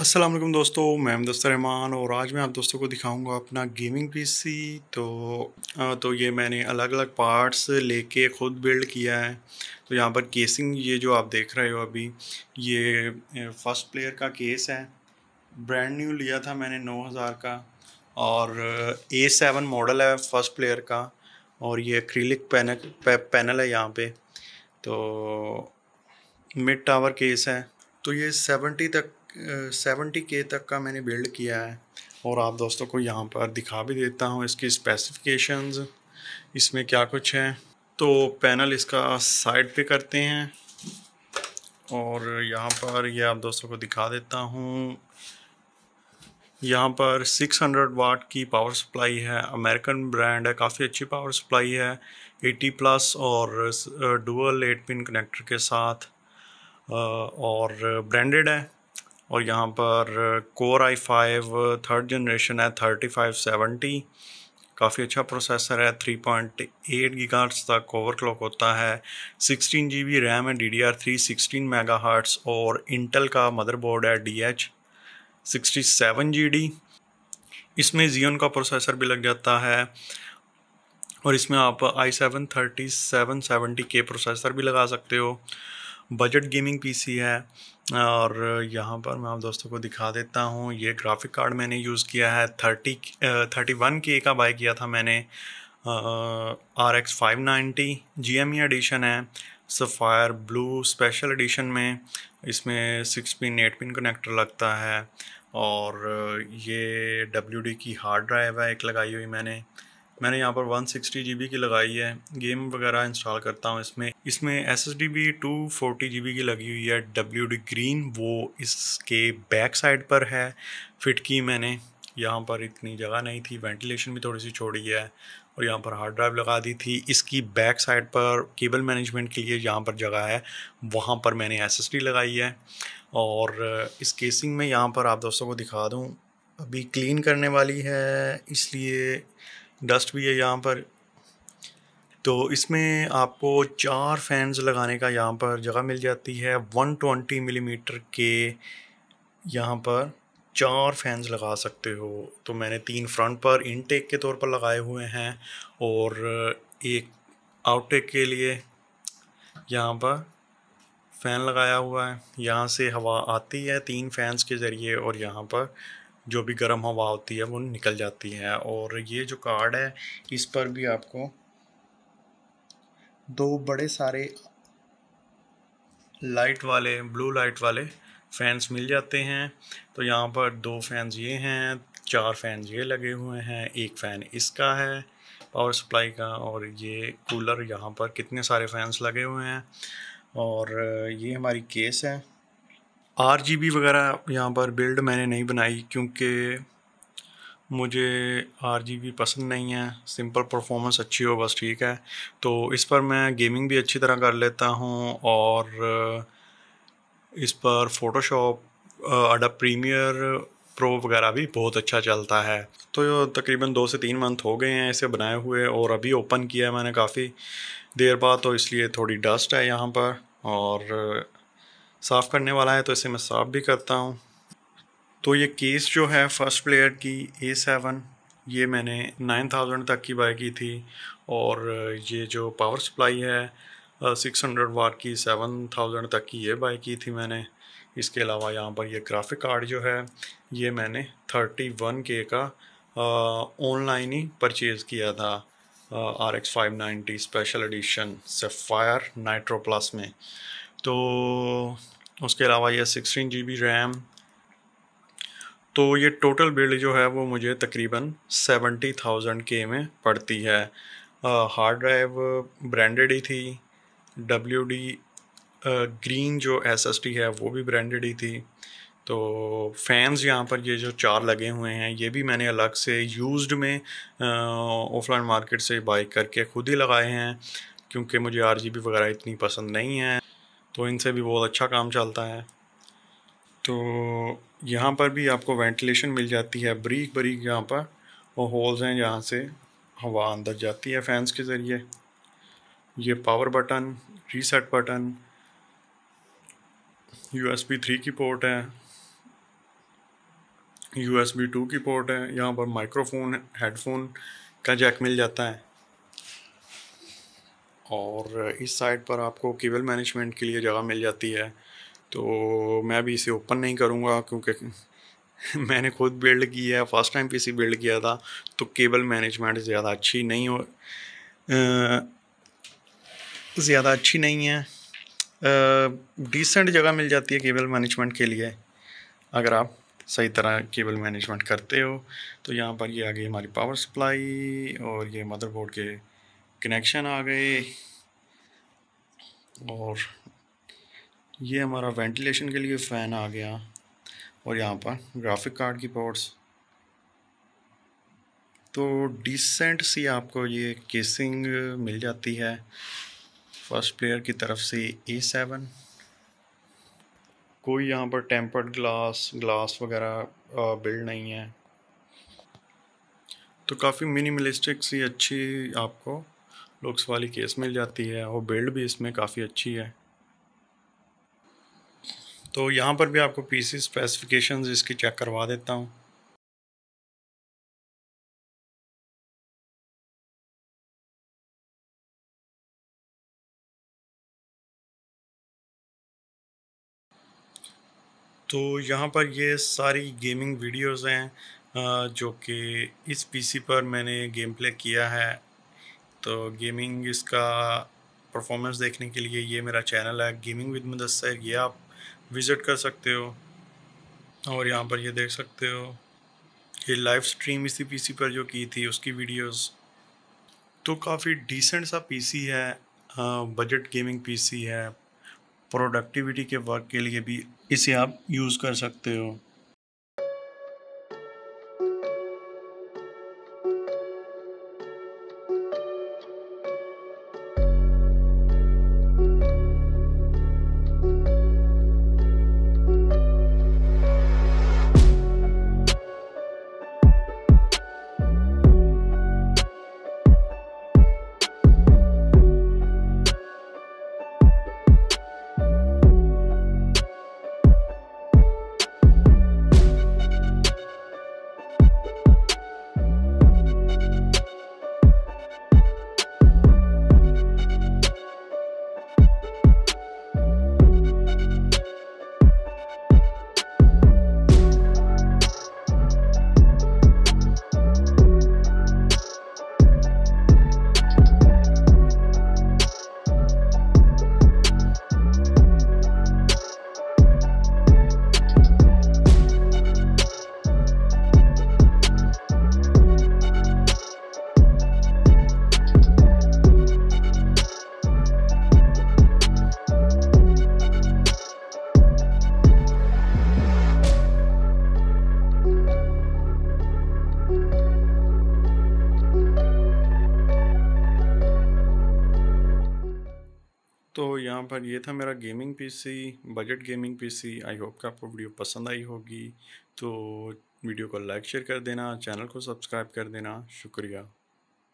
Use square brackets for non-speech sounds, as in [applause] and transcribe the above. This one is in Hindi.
असलम दोस्तों मैं दोस्त रहमान और आज मैं आप दोस्तों को दिखाऊंगा अपना गेमिंग पीसी तो तो ये मैंने अलग अलग पार्ट्स लेके ख़ुद बिल्ड किया है तो यहाँ पर केसिंग ये जो आप देख रहे हो अभी ये फर्स्ट प्लेयर का केस है ब्रांड न्यू लिया था मैंने 9000 का और ए सेवन मॉडल है फर्स्ट प्लेयर का और ये एक्रीलिक पैनल पे, पैनल है यहाँ पर तो मिड टावर केस है तो ये सेवेंटी तक सेवेंटी के तक का मैंने बिल्ड किया है और आप दोस्तों को यहाँ पर दिखा भी देता हूँ इसकी स्पेसिफिकेशंस इसमें क्या कुछ है तो पैनल इसका साइड पे करते हैं और यहाँ पर यह आप दोस्तों को दिखा देता हूँ यहाँ पर 600 वाट की पावर सप्लाई है अमेरिकन ब्रांड है काफ़ी अच्छी पावर सप्लाई है 80 प्लस और डुअल एट पिन कनेक्टर के साथ uh, और ब्रांडेड है और यहाँ पर core i five third generation है थर्टी फाइव सेवेंटी काफ़ी अच्छा प्रोसेसर है थ्री पॉइंट एट गीगाहर्ट्स तक ओवर क्लॉक होता है सिक्सटीन जी बी रैम है D D R three sixteen megahertz और इंटेल का मदरबोर्ड है D H sixty seven G D इसमें जियोन का प्रोसेसर भी लग जाता है और इसमें आप i seven thirty seven seventy के प्रोसेसर भी लगा सकते हो बजट गेमिंग पीसी है और यहाँ पर मैं आप दोस्तों को दिखा देता हूँ ये ग्राफिक कार्ड मैंने यूज़ किया है थर्टी थर्टी वन के का बाई किया था मैंने R X five ninety G M E edition है सफ़ायर ब्लू स्पेशल एडिशन में इसमें six pin eight pin connector लगता है और ये डब्ल्यू डी की हार्ड ड्राइव है एक लगाई हुई मैंने मैंने यहाँ पर 160 सिक्सटी की लगाई है गेम वगैरह इंस्टॉल करता हूँ इसमें इसमें एस एस डी भी टू फोर्टी की लगी हुई है डब्ल्यू डी ग्रीन वो इसके बैक साइड पर है फिट की मैंने यहाँ पर इतनी जगह नहीं थी वेंटिलेशन भी थोड़ी सी छोड़ी है और यहाँ पर हार्ड ड्राइव लगा दी थी इसकी बैक साइड पर केबल मैनेजमेंट के लिए जहाँ पर जगह है वहाँ पर मैंने डी लगाई है और इस केसिंग में यहाँ पर आप दोस्तों को दिखा दूँ अभी क्लीन करने वाली है इसलिए डस्ट भी है यहाँ पर तो इसमें आपको चार फैंस लगाने का यहाँ पर जगह मिल जाती है 120 मिलीमीटर mm के यहाँ पर चार फैंस लगा सकते हो तो मैंने तीन फ्रंट पर इनटेक के तौर पर लगाए हुए हैं और एक आउटटेक के लिए यहाँ पर फ़ैन लगाया हुआ है यहाँ से हवा आती है तीन फैंस के ज़रिए और यहाँ पर जो भी गर्म हवा होती है वो निकल जाती है और ये जो कार्ड है इस पर भी आपको दो बड़े सारे लाइट वाले ब्लू लाइट वाले फैंस मिल जाते हैं तो यहाँ पर दो फैंस ये हैं चार फैंस ये लगे हुए हैं एक फ़ैन इसका है पावर सप्लाई का और ये कूलर यहाँ पर कितने सारे फैंस लगे हुए हैं और ये हमारी केस है आर वगैरह यहाँ पर बिल्ड मैंने नहीं बनाई क्योंकि मुझे आर पसंद नहीं है सिंपल परफॉर्मेंस अच्छी हो बस ठीक है तो इस पर मैं गेमिंग भी अच्छी तरह कर लेता हूँ और इस पर फ़ोटोशॉप अडा प्रीमियर प्रो वगैरह भी बहुत अच्छा चलता है तो ये तकरीबन दो से तीन मंथ हो गए हैं इसे बनाए हुए और अभी ओपन किया है मैंने काफ़ी देर बाद तो इसलिए थोड़ी डस्ट है यहाँ पर और साफ़ करने वाला है तो इसे मैं साफ़ भी करता हूँ तो ये केस जो है फ़र्स्ट प्लेयर की ए सेवन ये मैंने नाइन थाउजेंड तक की बाई की थी और ये जो पावर सप्लाई है सिक्स हंड्रेड वाट की सेवन थाउजेंड तक की ये बाई की थी मैंने इसके अलावा यहाँ पर ये ग्राफिक कार्ड जो है ये मैंने थर्टी वन के का ऑनलाइन ही परचेज़ किया था R X five ninety special edition sapphire nitro plus में तो उसके अलावा ये सिक्सटीन जी बी रैम तो ये टोटल बिल्ड जो है वो मुझे तकरीबन सेवेंटी थाउजेंड के में पड़ती है हार्ड ड्राइव ब्रांडेड ही थी डब्ल्यू डी ग्रीन जो एस एस टी है वो भी ब्रांडेड ही थी तो फैंस यहाँ पर ये जो चार लगे हुए हैं ये भी मैंने अलग से यूज्ड में ऑफलाइन मार्केट से बाई करके खुद ही लगाए हैं क्योंकि मुझे आर जी बी वगैरह इतनी पसंद नहीं है तो इनसे भी बहुत अच्छा काम चलता है तो यहाँ पर भी आपको वेंटिलेशन मिल जाती है बरीक बरीक यहाँ पर वो होल्स हैं जहाँ से हवा अंदर जाती है फैंस के ज़रिए ये power button reset button U S B three की पोर्ट है यू एस बी टू की पोर्ट है यहाँ पर माइक्रोफोन हेडफोन का जैक मिल जाता है और इस साइड पर आपको केबल मैनेजमेंट के लिए जगह मिल जाती है तो मैं भी इसे ओपन नहीं करूँगा क्योंकि [laughs] मैंने खुद बिल्ड किया है फर्स्ट टाइम पीसी बिल्ड किया था तो केबल मैनेजमेंट ज़्यादा अच्छी नहीं हो ज़्यादा अच्छी नहीं है डिसेंट जगह मिल जाती है केबल मैनेजमेंट के लिए अगर आप सही तरह केबल मैनेजमेंट करते हो तो यहाँ पर ये आ गई हमारी पावर सप्लाई और ये मदरबोर्ड के कनेक्शन आ गए और ये हमारा वेंटिलेशन के लिए फ़ैन आ गया और यहाँ पर ग्राफिक कार्ड की पोर्ट्स तो डिसेंट सी आपको ये केसिंग मिल जाती है फर्स्ट प्लेयर की तरफ से ए सेवन कोई यहाँ पर टेम्पर्ड ग्लास ग्लास वगैरह बिल्ड नहीं है तो काफ़ी मिनिमलिस्टिक सी अच्छी आपको लुक्स वाली केस मिल जाती है और बिल्ड भी इसमें काफ़ी अच्छी है तो यहाँ पर भी आपको पीसी स्पेसिफिकेशंस इसकी चेक करवा देता हूँ तो यहाँ पर ये सारी गेमिंग वीडियोस हैं जो कि इस पीसी पर मैंने गेम प्ले किया है तो गेमिंग इसका परफॉर्मेंस देखने के लिए ये मेरा चैनल है गेमिंग विद मुदसर ये आप विज़िट कर सकते हो और यहाँ पर ये देख सकते हो ये लाइव स्ट्रीम इसी पीसी पर जो की थी उसकी वीडियोस तो काफ़ी डिसेंट सा पीसी है बजट गेमिंग पीसी है प्रोडक्टिविटी के वर्क के लिए भी इसे आप यूज़ कर सकते हो तो यहाँ पर ये था मेरा gaming PC budget gaming PC I hope कि आपको वीडियो पसंद आई होगी तो वीडियो को लाइक शेयर कर देना चैनल को सब्सक्राइब कर देना शुक्रिया